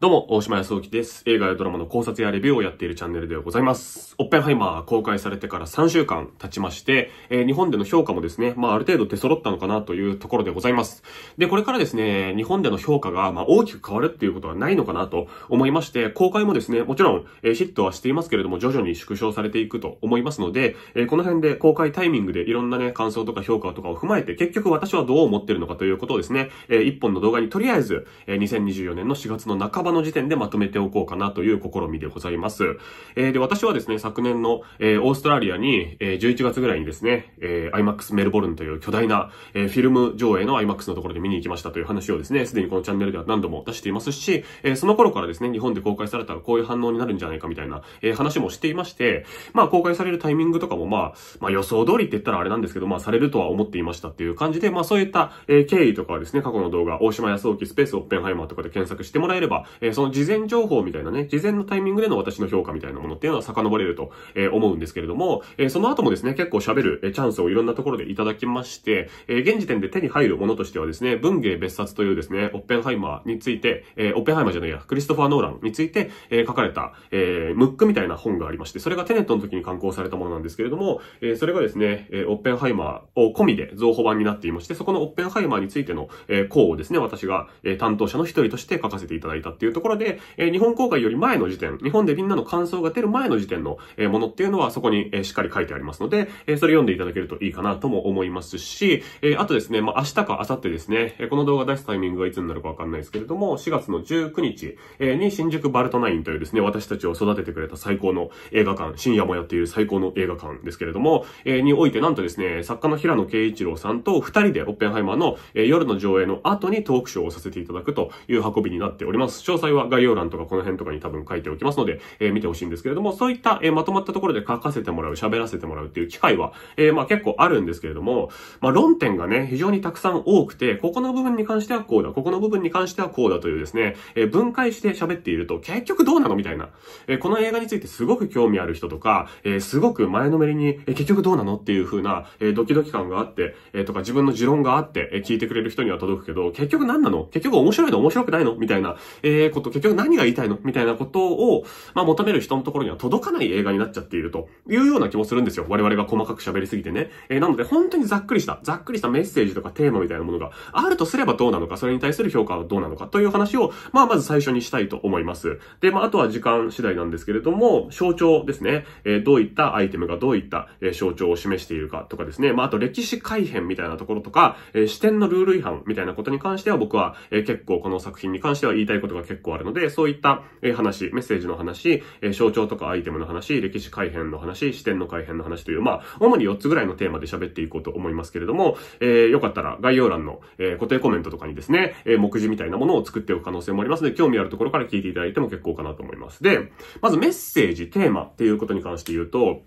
どうも、大島康之です。映画やドラマの考察やレビューをやっているチャンネルでございます。オッペンハイマー公開されてから3週間経ちまして、えー、日本での評価もですね、まあある程度手揃ったのかなというところでございます。で、これからですね、日本での評価が、まあ、大きく変わるっていうことはないのかなと思いまして、公開もですね、もちろん、えー、ヒットはしていますけれども、徐々に縮小されていくと思いますので、えー、この辺で公開タイミングでいろんなね、感想とか評価とかを踏まえて、結局私はどう思ってるのかということをですね、えー、一本の動画にとりあえず、えー、2024年の4月の半ばの時点でまとめておこうかなという試みでございます。えー、で、私はですね、昨年の、えー、オーストラリアに、えー、11月ぐらいにですね、えー、IMAX メルボルンという巨大な、えー、フィルム上映の IMAX のところで見に行きましたという話をですね、すでにこのチャンネルでは何度も出していますし、えー、その頃からですね、日本で公開されたらこういう反応になるんじゃないかみたいな、えー、話もしていまして、まあ公開されるタイミングとかもまあ、まあ予想通りって言ったらあれなんですけど、まあされるとは思っていましたっていう感じで、まあそういった、えー、経緯とかはですね、過去の動画、大島康沖スペースオッペンハイマーとかで検索してもらえれば、えー、その事前情報みたいなね、事前のタイミングでの私の評価みたいなものっていうのは遡れると、えー、思うんですけれども、えー、その後もですね、結構喋る、えチャンスをいろんなところでいただきまして、え現時点で手に入るものとしてはですね、文芸別冊というですね、オッペンハイマーについて、えオッペンハイマーじゃないや、クリストファー・ノーランについて、え書かれた、えムックみたいな本がありまして、それがテネットの時に刊行されたものなんですけれども、えそれがですね、えオッペンハイマーを込みで増補版になっていまして、そこのオッペンハイマーについての、えー、項をですね、私が、え担当者の一人として書かせていただいたっていういうところで、え日本公開より前の時点、日本でみんなの感想が出る前の時点の、えものっていうのはそこに、えしっかり書いてありますので、えそれ読んでいただけるといいかなとも思いますし、えあとですね、まあ、明日か明後日ですね、えこの動画出すタイミングがいつになるかわかんないですけれども、4月の19日、えに新宿バルトナインというですね、私たちを育ててくれた最高の映画館、深夜もやっている最高の映画館ですけれども、えにおいてなんとですね、作家の平野慶一郎さんと二人でオッペンハイマーの、え夜の上映の後にトークショーをさせていただくという運びになっております。詳細は概要欄とかこの辺とかに多分書いておきますので、えー、見てほしいんですけれども、そういった、えー、まとまったところで書かせてもらう、喋らせてもらうっていう機会は、えー、まあ結構あるんですけれども、まあ論点がね、非常にたくさん多くて、ここの部分に関してはこうだ、ここの部分に関してはこうだというですね、えー、分解して喋っていると、結局どうなのみたいな、えー、この映画についてすごく興味ある人とか、えー、すごく前のめりに、えー、結局どうなのっていう風な、えー、ドキドキ感があって、えー、とか自分の持論があって、えー、聞いてくれる人には届くけど、結局何なの結局面白いの面白くないのみたいな、えーええこと、結局何が言いたいのみたいなことを、まあ、求める人のところには届かない映画になっちゃっているというような気もするんですよ。我々が細かく喋りすぎてね。えー、なので、本当にざっくりした、ざっくりしたメッセージとかテーマみたいなものがあるとすればどうなのか、それに対する評価はどうなのかという話を、まあ、まず最初にしたいと思います。で、まあ、あとは時間次第なんですけれども、象徴ですね。えー、どういったアイテムがどういった、え象徴を示しているかとかですね。まあ、あと歴史改変みたいなところとか、え視点のルール違反みたいなことに関しては僕は、え結構この作品に関しては言いたいことが結構あるので、そういった話、メッセージの話、象徴とかアイテムの話、歴史改変の話、視点の改変の話という、まあ、主に4つぐらいのテーマで喋っていこうと思いますけれども、えー、よかったら概要欄の、え固定コメントとかにですね、え目次みたいなものを作っておく可能性もありますので、興味あるところから聞いていただいても結構かなと思います。で、まずメッセージ、テーマっていうことに関して言うと、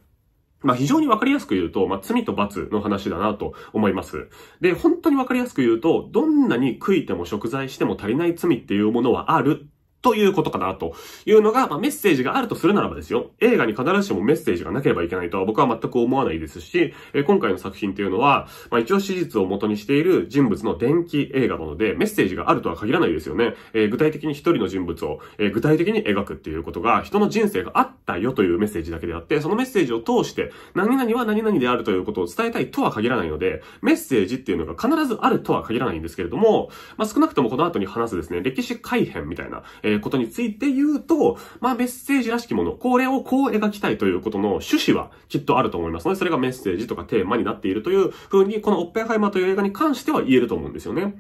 まあ、非常にわかりやすく言うと、まあ、罪と罰の話だなと思います。で、本当にわかりやすく言うと、どんなに悔いても食材しても足りない罪っていうものはあるということかな、というのが、まあ、メッセージがあるとするならばですよ。映画に必ずしもメッセージがなければいけないとは僕は全く思わないですし、え今回の作品というのは、まあ、一応史実を元にしている人物の伝記映画なので、メッセージがあるとは限らないですよね。えー、具体的に一人の人物を、えー、具体的に描くっていうことが、人の人生があったよというメッセージだけであって、そのメッセージを通して、何々は何々であるということを伝えたいとは限らないので、メッセージっていうのが必ずあるとは限らないんですけれども、まあ、少なくともこの後に話すですね、歴史改変みたいな、えーえことについて言うと、まあメッセージらしきもの、これをこう描きたいということの趣旨はきっとあると思いますので、それがメッセージとかテーマになっているというふうに、このオッペンハイマーという映画に関しては言えると思うんですよね。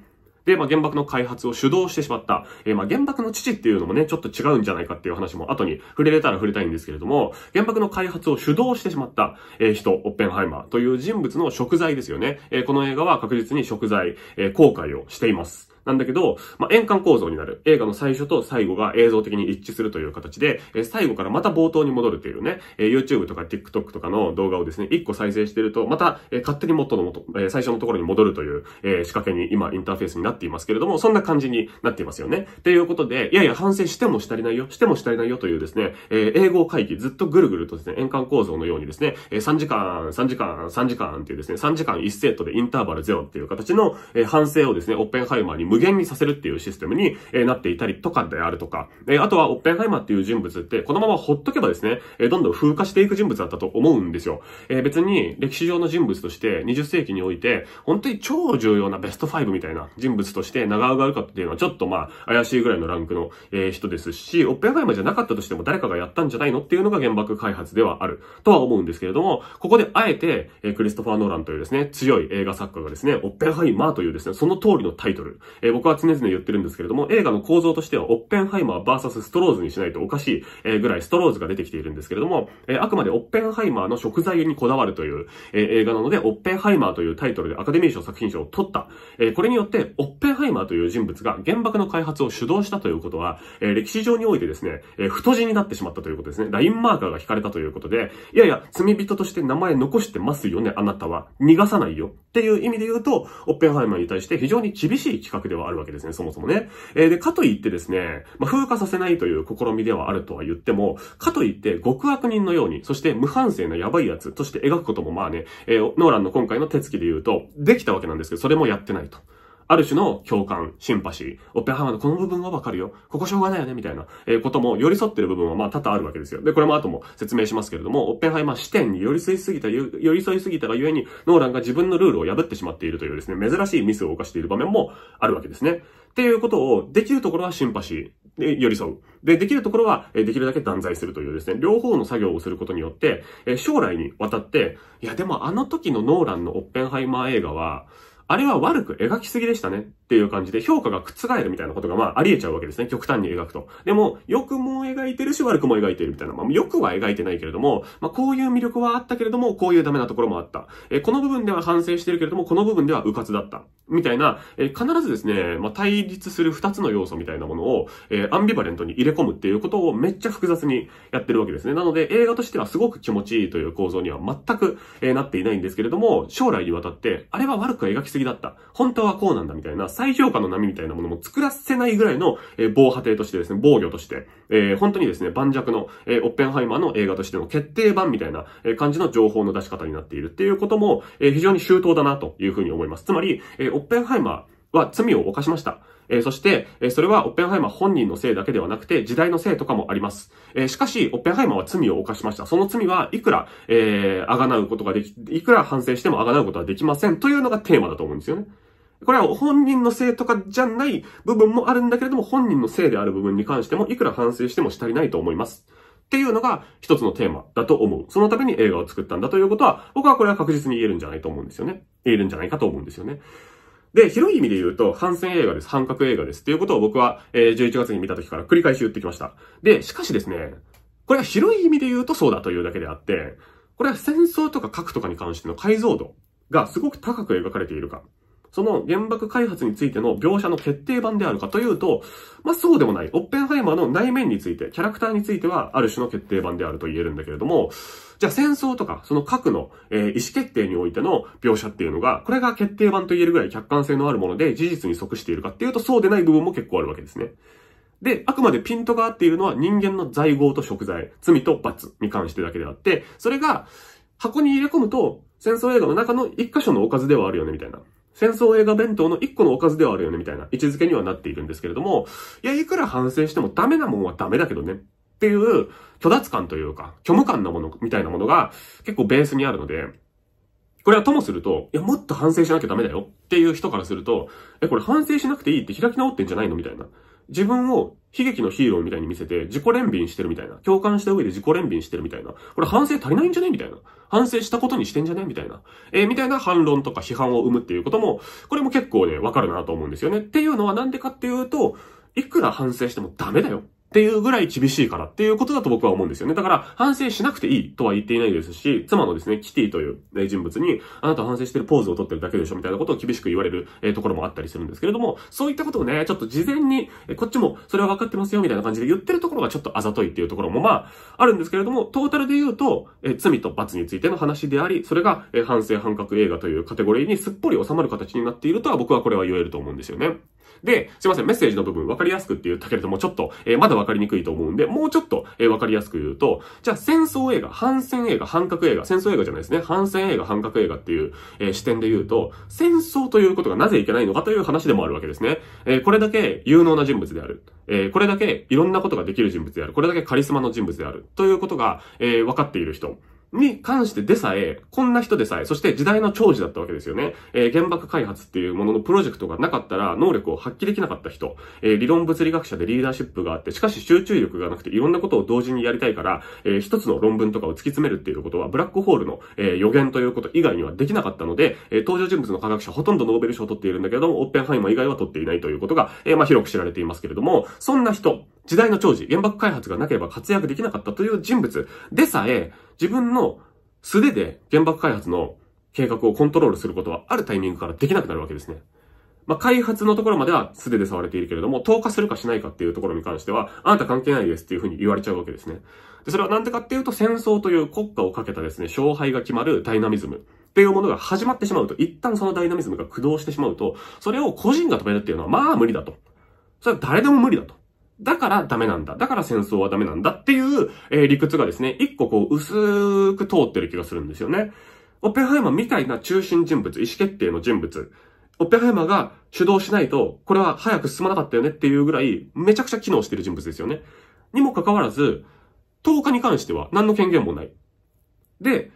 で、まあ、原爆の開発を主導してしまった、えー、まあ、原爆の父っていうのもね、ちょっと違うんじゃないかっていう話も後に触れれたら触れたいんですけれども、原爆の開発を主導してしまった、えー、人、オッペンハイマーという人物の食材ですよね。えー、この映画は確実に食材、え後悔をしています。なんだけど、まあ、円環構造になる。映画の最初と最後が映像的に一致するという形で、え最後からまた冒頭に戻るっていうね、え YouTube とか TikTok とかの動画をですね、1個再生してると、また、え勝手に元の元、え最初のところに戻るという、え仕掛けに今インターフェースになっていますけれども、そんな感じになっていますよね。っていうことで、いやいや、反省してもしたりないよ、してもしたりないよというですね、え英語会議ずっとぐるぐるとですね、円環構造のようにですね、え3時間、3時間、3時間っていうですね、3時間1セットでインターバル0っていう形の、え反省をですね、オッペンハイマーに無限にさせるっていうシステムに、えなっていたりとかであるとか、えあとはオッペンハイマーっていう人物って、このままほっとけばですね、えどんどん風化していく人物だったと思うんですよ。え別に歴史上の人物として20世紀において、本当に超重要なベスト5みたいな人物として長上がるかっていうのはちょっとまあ怪しいぐらいのランクの、え人ですし、オッペンハイマーじゃなかったとしても誰かがやったんじゃないのっていうのが原爆開発ではあるとは思うんですけれども、ここであえて、えクリストファー・ノーランというですね、強い映画作家がですね、オッペンハイマーというですね、その通りのタイトル、えー、僕は常々言ってるんですけれども、映画の構造としては、オッペンハイマー VS ストローズにしないとおかしい、えー、ぐらいストローズが出てきているんですけれども、えー、あくまでオッペンハイマーの食材にこだわるという、えー、映画なので、オッペンハイマーというタイトルでアカデミー賞作品賞を取った。えー、これによって、オッペンハイマーという人物が原爆の開発を主導したということは、えー、歴史上においてですね、えー、太字になってしまったということですね。ラインマーカーが引かれたということで、いやいや、罪人として名前残してますよね、あなたは。逃がさないよ。っていう意味で言うと、オッペンハイマーに対して非常に厳しい企画ではあるわけですね、そもそもね。えー、で、かといってですね、まあ、風化させないという試みではあるとは言っても、かといって極悪人のように、そして無反省なやばいやつとして描くこともまあね、えー、ノーランの今回の手つきで言うと、できたわけなんですけど、それもやってないと。ある種の共感、シンパシー、オッペンハイマーのこの部分はわかるよ。ここしょうがないよね、みたいな、えことも寄り添ってる部分はまあ多々あるわけですよ。で、これも後も説明しますけれども、オッペンハイマー視点に寄り添いすぎた、寄り添いすぎたがゆえに、ノーランが自分のルールを破ってしまっているというですね、珍しいミスを犯している場面もあるわけですね。っていうことを、できるところはシンパシーで寄り添う。で、できるところは、できるだけ断罪するというですね、両方の作業をすることによって、将来にわたって、いやでもあの時のノーランのオッペンハイマー映画は、あれは悪く描きすぎでしたねっていう感じで評価が覆るみたいなことがまああり得ちゃうわけですね。極端に描くと。でも、良くも描いてるし悪くも描いてるみたいな。まあ、良くは描いてないけれども、まあ、こういう魅力はあったけれども、こういうダメなところもあった。えー、この部分では反省してるけれども、この部分では迂闊だった。みたいな、えー、必ずですね、まあ、対立する二つの要素みたいなものを、えー、アンビバレントに入れ込むっていうことをめっちゃ複雑にやってるわけですね。なので、映画としてはすごく気持ちいいという構造には全く、えー、なっていないんですけれども、将来にわたって、あれは悪く描きすぎぎだった。本当はこうなんだみたいな、最上下の波みたいなものも作らせないぐらいの、えー、防波堤としてですね、防御として、えー、本当にですね、盤石の、えー、オッペンハイマーの映画としての決定版みたいな、えー、感じの情報の出し方になっているっていうことも、えー、非常に周到だなというふうに思います。つまり、えー、オッペンハイマーは罪を犯しました。えー、そして、えー、それはオッペンハイマー本人のせいだけではなくて、時代のせいとかもあります。えー、しかし、オッペンハイマーは罪を犯しました。その罪はいくら、えー、あがなうことができ、いくら反省してもあがなうことはできませんというのがテーマだと思うんですよね。これは本人のせいとかじゃない部分もあるんだけれども、本人のせいである部分に関しても、いくら反省してもしたりないと思います。っていうのが一つのテーマだと思う。そのために映画を作ったんだということは、僕はこれは確実に言えるんじゃないと思うんですよね。言えるんじゃないかと思うんですよね。で、広い意味で言うと、反戦映画です。反核映画です。っていうことを僕は、えー、11月に見た時から繰り返し言ってきました。で、しかしですね、これは広い意味で言うとそうだというだけであって、これは戦争とか核とかに関しての解像度がすごく高く描かれているか。その原爆開発についての描写の決定版であるかというと、まあそうでもない。オッペンハイマーの内面について、キャラクターについてはある種の決定版であると言えるんだけれども、じゃあ戦争とか、その核の、えー、意思決定においての描写っていうのが、これが決定版と言えるぐらい客観性のあるもので事実に即しているかっていうとそうでない部分も結構あるわけですね。で、あくまでピントが合っているのは人間の在業と食材、罪と罰に関してだけであって、それが箱に入れ込むと戦争映画の中の一箇所のおかずではあるよねみたいな。戦争映画弁当の一個のおかずではあるよねみたいな位置づけにはなっているんですけれども、いや、いくら反省してもダメなもんはダメだけどねっていう、虚脱感というか、虚無感なものみたいなものが結構ベースにあるので、これはともすると、いや、もっと反省しなきゃダメだよっていう人からすると、え、これ反省しなくていいって開き直ってんじゃないのみたいな。自分を悲劇のヒーローみたいに見せて自己憐憫してるみたいな。共感した上で自己憐憫してるみたいな。これ反省足りないんじゃねみたいな。反省したことにしてんじゃねみたいな。えー、みたいな反論とか批判を生むっていうことも、これも結構ね、わかるなと思うんですよね。っていうのはなんでかっていうと、いくら反省してもダメだよ。っていうぐらい厳しいからっていうことだと僕は思うんですよね。だから、反省しなくていいとは言っていないですし、妻のですね、キティという人物に、あなた反省してるポーズを取ってるだけでしょみたいなことを厳しく言われるところもあったりするんですけれども、そういったことをね、ちょっと事前に、こっちもそれは分かってますよみたいな感じで言ってるところがちょっとあざといっていうところもまあ、あるんですけれども、トータルで言うと、え罪と罰についての話であり、それが、え反省反覚映画というカテゴリーにすっぽり収まる形になっているとは僕はこれは言えると思うんですよね。で、すいません、メッセージの部分分かりやすくって言ったけれども、ちょっと、えー、まだ分かりにくいと思うんで、もうちょっと、えー、分かりやすく言うと、じゃあ戦争映画、反戦映画、反核映画、戦争映画じゃないですね、反戦映画、反核映画っていう、えー、視点で言うと、戦争ということがなぜいけないのかという話でもあるわけですね。えこれだけ有能な人物である。えこれだけいろんなことができる人物である。これだけカリスマの人物である。ということが、え分かっている人。に関してでさえ、こんな人でさえ、そして時代の長寿だったわけですよね。えー、原爆開発っていうもののプロジェクトがなかったら能力を発揮できなかった人、えー、理論物理学者でリーダーシップがあって、しかし集中力がなくていろんなことを同時にやりたいから、えー、一つの論文とかを突き詰めるっていうことは、ブラックホールの、えー、予言ということ以外にはできなかったので、えー、登場人物の科学者ほとんどノーベル賞を取っているんだけれども、オッペンハイマー以外は取っていないということが、えー、まあ広く知られていますけれども、そんな人、時代の長寿、原爆開発がなければ活躍できなかったという人物でさえ、自分の素手で原爆開発の計画をコントロールすることはあるタイミングからできなくなるわけですね。まあ、開発のところまでは素手で触れているけれども、投下するかしないかっていうところに関しては、あんた関係ないですっていうふうに言われちゃうわけですね。で、それはなんでかっていうと、戦争という国家をかけたですね、勝敗が決まるダイナミズムっていうものが始まってしまうと、一旦そのダイナミズムが駆動してしまうと、それを個人が止めるっていうのは、まあ無理だと。それは誰でも無理だと。だからダメなんだ。だから戦争はダメなんだっていう、えー、理屈がですね、一個こう薄く通ってる気がするんですよね。オッペンハイマーみたいな中心人物、意思決定の人物、オッペンハイマーが主導しないと、これは早く進まなかったよねっていうぐらい、めちゃくちゃ機能してる人物ですよね。にもかかわらず、10日に関しては何の権限もない。で、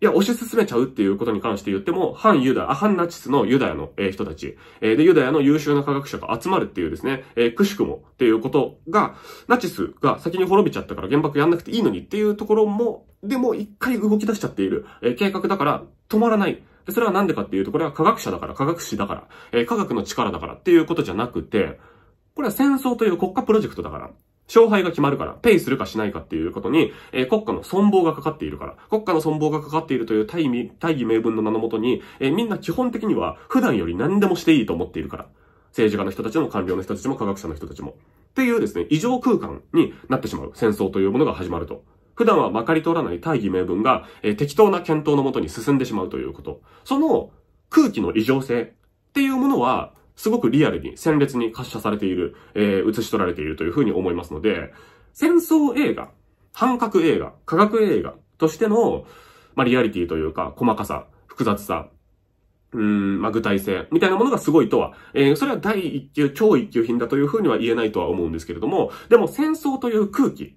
いや、推し進めちゃうっていうことに関して言っても、反ユダヤ、反ナチスのユダヤの、人たち、で、ユダヤの優秀な科学者が集まるっていうですね、えー、くしくもっていうことが、ナチスが先に滅びちゃったから原爆やんなくていいのにっていうところも、でも一回動き出しちゃっている、え計画だから止まらない。で、それはなんでかっていうと、これは科学者だから、科学士だから、え科学の力だからっていうことじゃなくて、これは戦争という国家プロジェクトだから勝敗が決まるから、ペイするかしないかっていうことに、えー、国家の存亡がかかっているから、国家の存亡がかかっているという大義大義名分の名のもとに、えー、みんな基本的には普段より何でもしていいと思っているから。政治家の人たちも官僚の人たちも科学者の人たちも。っていうですね、異常空間になってしまう戦争というものが始まると。普段はまかり通らない大義名分が、えー、適当な検討のもとに進んでしまうということ。その空気の異常性っていうものは、すごくリアルに、鮮烈に滑車されている、えー、映し取られているというふうに思いますので、戦争映画、反核映画、科学映画としての、まあ、リアリティというか、細かさ、複雑さ、うん、まあ、具体性、みたいなものがすごいとは、えー、それは第一級、超一級品だというふうには言えないとは思うんですけれども、でも戦争という空気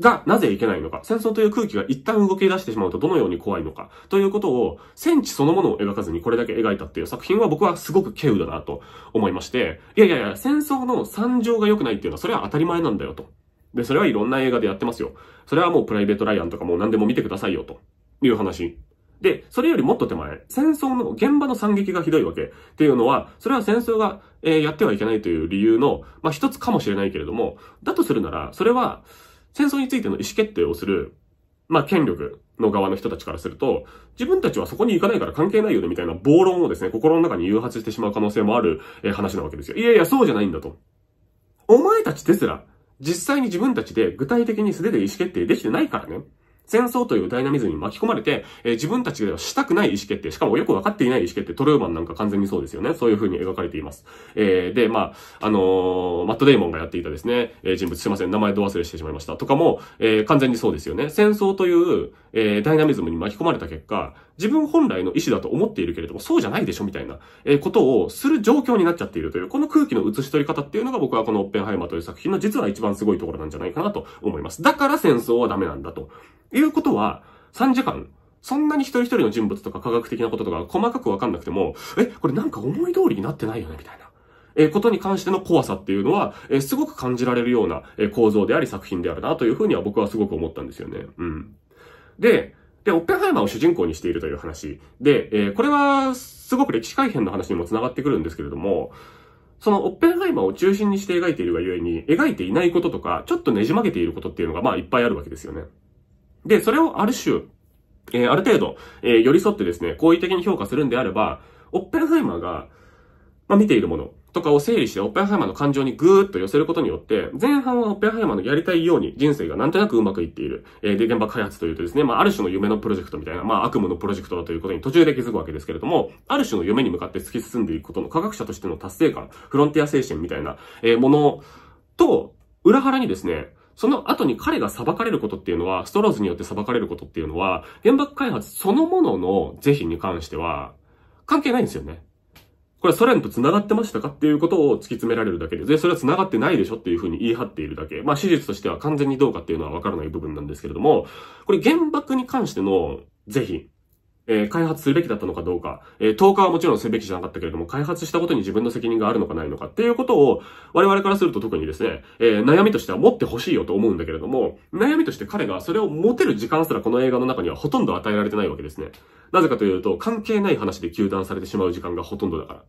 がなぜいけないのか、戦争という空気が一旦動き出してしまうとどのように怖いのか、ということを、戦地そのものを描かずにこれだけ描いたっていう作品は僕はすごく稀有だなと思いまして、いやいやいや、戦争の惨状が良くないっていうのはそれは当たり前なんだよと。で、それはいろんな映画でやってますよ。それはもうプライベートライアンとかもう何でも見てくださいよという話。で、それよりもっと手前、戦争の現場の惨劇がひどいわけっていうのは、それは戦争が、えー、やってはいけないという理由の、まあ一つかもしれないけれども、だとするなら、それは、戦争についての意思決定をする、まあ、権力の側の人たちからすると、自分たちはそこに行かないから関係ないよね、みたいな暴論をですね、心の中に誘発してしまう可能性もある、えー、話なわけですよ。いやいや、そうじゃないんだと。お前たちですら、実際に自分たちで具体的に素手で意思決定できてないからね。戦争というダイナミズムに巻き込まれて、えー、自分たちではしたくない意思決定、しかもよくわかっていない意思決定、トルーマンなんか完全にそうですよね。そういう風に描かれています。えー、で、まあ、あのー、マット・デイモンがやっていたですね、えー、人物すいません、名前ど忘れしてしまいました。とかも、えー、完全にそうですよね。戦争という、えー、ダイナミズムに巻き込まれた結果、自分本来の意思だと思っているけれども、そうじゃないでしょみたいな、えことをする状況になっちゃっているという、この空気の写し取り方っていうのが僕はこのオッペンハイマーという作品の実は一番すごいところなんじゃないかなと思います。だから戦争はダメなんだと。いうことは、3時間、そんなに一人一人の人物とか科学的なこととか細かくわかんなくても、え、これなんか思い通りになってないよねみたいな。えことに関しての怖さっていうのは、えすごく感じられるような、え構造であり作品であるなというふうには僕はすごく思ったんですよね。うん。で、で、オッペンハイマーを主人公にしているという話。で、えー、これは、すごく歴史改変の話にも繋がってくるんですけれども、そのオッペンハイマーを中心にして描いているがゆえに、描いていないこととか、ちょっとねじ曲げていることっていうのが、まあ、いっぱいあるわけですよね。で、それをある種、えー、ある程度、えー、寄り添ってですね、好意的に評価するんであれば、オッペンハイマーが、まあ、見ているもの、とかを整理してオッペンハイマーの感情にぐーっと寄せることによって、前半はオッペンハイマーのやりたいように人生がなんとなくうまくいっている。えー、で、現場開発というとですね、まあ、ある種の夢のプロジェクトみたいな、まあ、悪夢のプロジェクトだということに途中で気づくわけですけれども、ある種の夢に向かって突き進んでいくことの科学者としての達成感、フロンティア精神みたいな、えー、ものと、裏腹にですね、その後に彼が裁かれることっていうのは、ストローズによって裁かれることっていうのは、原爆開発そのものの是非に関しては、関係ないんですよね。これはソ連と繋がってましたかっていうことを突き詰められるだけで、で、それは繋がってないでしょっていうふうに言い張っているだけ。まあ、史実としては完全にどうかっていうのはわからない部分なんですけれども、これ原爆に関しての、ぜひ、えー、開発するべきだったのかどうか、えー、投下はもちろんするべきじゃなかったけれども、開発したことに自分の責任があるのかないのかっていうことを、我々からすると特にですね、えー、悩みとしては持ってほしいよと思うんだけれども、悩みとして彼がそれを持てる時間すらこの映画の中にはほとんど与えられてないわけですね。なぜかというと、関係ない話で休断されてしまう時間がほとんどだから。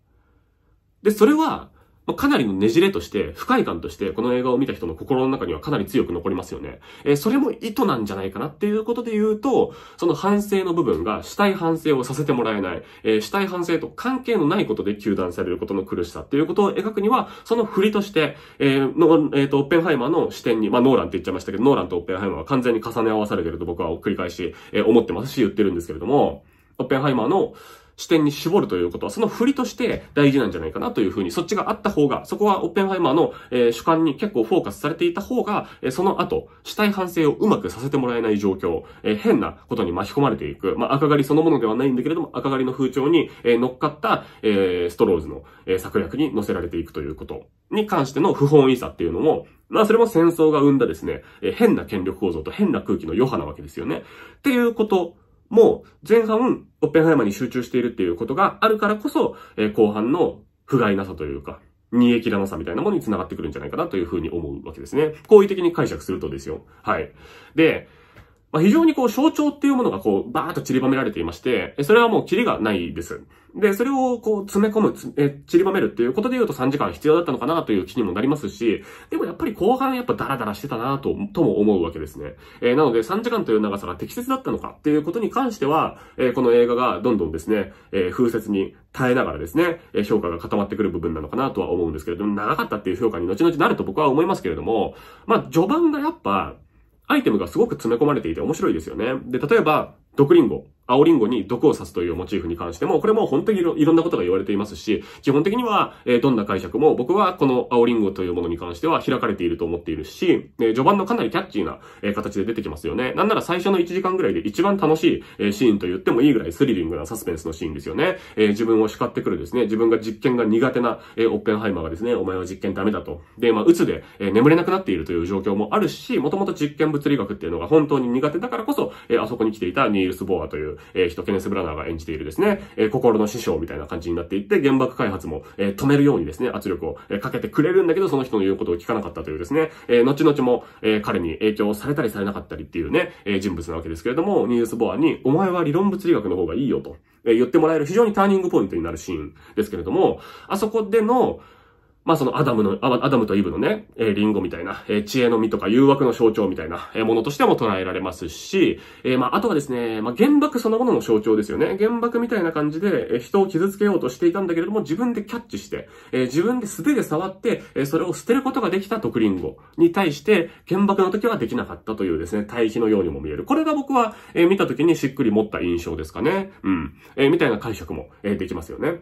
で、それは、まあ、かなりのねじれとして、不快感として、この映画を見た人の心の中にはかなり強く残りますよね。えー、それも意図なんじゃないかなっていうことで言うと、その反省の部分が主体反省をさせてもらえない、えー、主体反省と関係のないことで糾弾されることの苦しさっていうことを描くには、その振りとして、えー、の、えっ、と、オッペンハイマーの視点に、まあ、ノーランって言っちゃいましたけど、ノーランとオッペンハイマーは完全に重ね合わされてると僕は繰り返し、え思ってますし、言ってるんですけれども、オッペンハイマーの、視点に絞るということは、その振りとして大事なんじゃないかなというふうに、そっちがあった方が、そこはオッペンハイマーの、えー、主観に結構フォーカスされていた方が、えー、その後、死体反省をうまくさせてもらえない状況、えー、変なことに巻き込まれていく、まあ、赤狩りそのものではないんだけれども、赤狩りの風潮に、えー、乗っかった、えー、ストローズの、えー、策略に乗せられていくということに関しての不本意さっていうのも、まあそれも戦争が生んだですね、えー、変な権力構造と変な空気の余波なわけですよね。っていうこともう前半、オッペンハイマーに集中しているっていうことがあるからこそ、えー、後半の不甲斐なさというか、逃げ切らなさみたいなものに繋がってくるんじゃないかなというふうに思うわけですね。好意的に解釈するとですよ。はい。で、まあ、非常にこう象徴っていうものがこう、バーっと散りばめられていまして、それはもうキリがないです。で、それをこう詰め込む、え、散りばめるっていうことで言うと3時間必要だったのかなという気にもなりますし、でもやっぱり後半やっぱダラダラしてたなと、とも思うわけですね。えー、なので3時間という長さが適切だったのかっていうことに関しては、えー、この映画がどんどんですね、えー、風雪に耐えながらですね、え評価が固まってくる部分なのかなとは思うんですけれども、長かったっていう評価に後々なると僕は思いますけれども、まあ、序盤がやっぱ、アイテムがすごく詰め込まれていて面白いですよね。で、例えば、毒リンゴ。青リンゴに毒を刺すというモチーフに関しても、これも本当にいろんなことが言われていますし、基本的には、えどんな解釈も僕はこの青リンゴというものに関しては開かれていると思っているし、え序盤のかなりキャッチーな、え形で出てきますよね。なんなら最初の1時間ぐらいで一番楽しい、えシーンと言ってもいいぐらいスリリングなサスペンスのシーンですよね。え自分を叱ってくるですね、自分が実験が苦手な、えオッペンハイマーがですね、お前は実験ダメだと。で、まあ、鬱で、え眠れなくなっているという状況もあるし、もともと実験物理学っていうのが本当に苦手だからこそ、えあそこに来ていたニールス・ボアという、え人、ケネス・ブラナーが演じているですね、え心の師匠みたいな感じになっていって、原爆開発も、え止めるようにですね、圧力を、えかけてくれるんだけど、その人の言うことを聞かなかったというですね、え後々も、え彼に影響されたりされなかったりっていうね、え人物なわけですけれども、ニュースボアに、お前は理論物理学の方がいいよと。え言ってもらえる非常にターニングポイントになるシーンですけれども、あそこでの、まあそのアダムの、アダムとイブのね、えー、リンゴみたいな、えー、知恵の実とか誘惑の象徴みたいな、えものとしても捉えられますし、えー、まああとはですね、まあ原爆そのものの象徴ですよね。原爆みたいな感じで、え人を傷つけようとしていたんだけれども、自分でキャッチして、えー、自分で素手で触って、えー、それを捨てることができた毒リンゴに対して、原爆の時はできなかったというですね、対比のようにも見える。これが僕は、えー、見た時にしっくり持った印象ですかね。うん。えー、みたいな解釈も、えー、できますよね。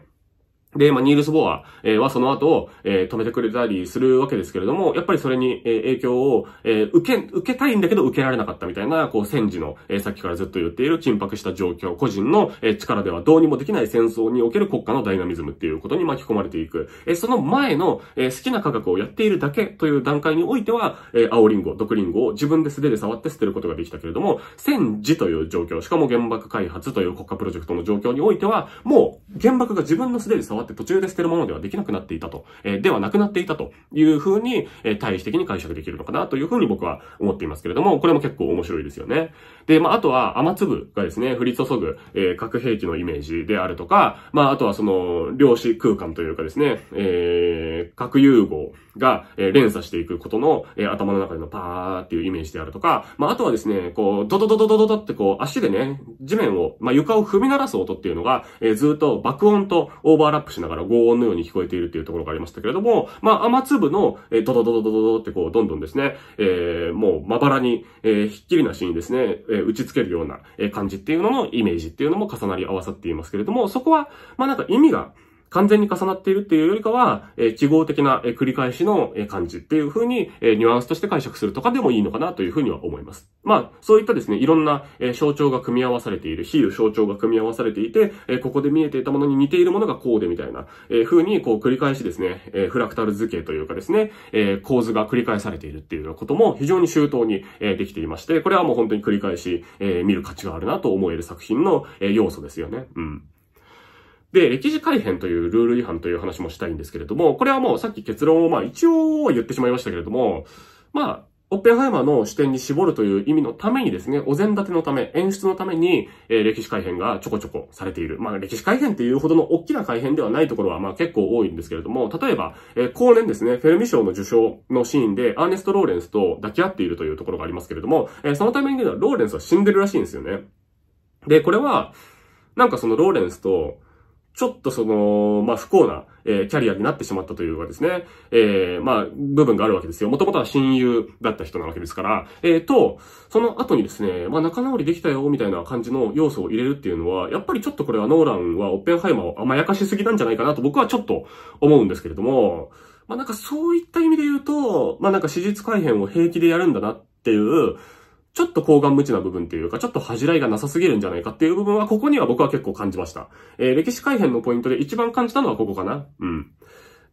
で、まあ、ニールス・ボア、えはその後、えー、止めてくれたりするわけですけれども、やっぱりそれに、えー、影響を、えー、受け、受けたいんだけど受けられなかったみたいな、こう、戦時の、えー、さっきからずっと言っている緊迫した状況、個人の、えー、力ではどうにもできない戦争における国家のダイナミズムっていうことに巻き込まれていく。えー、その前の、えー、好きな科学をやっているだけという段階においては、えー、青リンゴ、毒リンゴを自分で素手で触って捨てることができたけれども、戦時という状況、しかも原爆開発という国家プロジェクトの状況においては、もう、原爆が自分の素手で触ってって途中で捨てるものではできなくなっていたと、えー、ではなくなっていたというふうに、えー、対比的に解釈できるのかなというふうに僕は思っていますけれども、これも結構面白いですよね。で、まあ、あとは雨粒がですね、降り注ぐ、えー、核兵器のイメージであるとか、まあ、あとはその、量子空間というかですね、えー、核融合が、えー、連鎖していくことの、えー、頭の中でのパーっていうイメージであるとか、まあ、あとはですね、こう、ドドドドドドドってこう、足でね、地面を、まあ、床を踏み鳴らす音っていうのが、えー、ずっと爆音とオーバーラップしながら轟音のように聞こえているっていうところがありましたけれども、まあ、雨粒の、えー、ドドドドドドドってこう、どんどんですね、えー、もうまばらに、えー、ひっきりなしにですね、えー、打ち付けるような、えー、感じっていうののイメージっていうのも重なり合わさっていますけれども、そこは、まあ、なんか意味が、完全に重なっているっていうよりかは、えー、記号的な、えー、繰り返しの、えー、感じっていう風に、えー、ニュアンスとして解釈するとかでもいいのかなという風には思います。まあ、そういったですね、いろんな、えー、象徴が組み合わされている、比喩象徴が組み合わされていて、えー、ここで見えていたものに似ているものがこうでみたいな、えー、風にこう繰り返しですね、えー、フラクタル図形というかですね、えー、構図が繰り返されているっていうことも非常に周到に、えー、できていまして、これはもう本当に繰り返し、えー、見る価値があるなと思える作品の、えー、要素ですよね。うん。で、歴史改変というルール違反という話もしたいんですけれども、これはもうさっき結論をまあ一応言ってしまいましたけれども、まあ、オッペンハイマーの視点に絞るという意味のためにですね、お膳立てのため、演出のために、えー、歴史改変がちょこちょこされている。まあ、歴史改変っていうほどの大きな改変ではないところは、まあ結構多いんですけれども、例えば、えー、後年ですね、フェルミ賞の受賞のシーンで、アーネスト・ローレンスと抱き合っているというところがありますけれども、えー、そのタイミングではローレンスは死んでるらしいんですよね。で、これは、なんかそのローレンスと、ちょっとその、まあ、不幸な、えー、キャリアになってしまったというかですね、えー、まあ、部分があるわけですよ。もともとは親友だった人なわけですから、えー、と、その後にですね、まあ、仲直りできたよ、みたいな感じの要素を入れるっていうのは、やっぱりちょっとこれはノーランはオッペンハイマーを甘やかしすぎなんじゃないかなと僕はちょっと思うんですけれども、まあ、なんかそういった意味で言うと、まあ、なんか史実改変を平気でやるんだなっていう、ちょっと高顔無知な部分っていうか、ちょっと恥じらいがなさすぎるんじゃないかっていう部分は、ここには僕は結構感じました。えー、歴史改変のポイントで一番感じたのはここかなうん。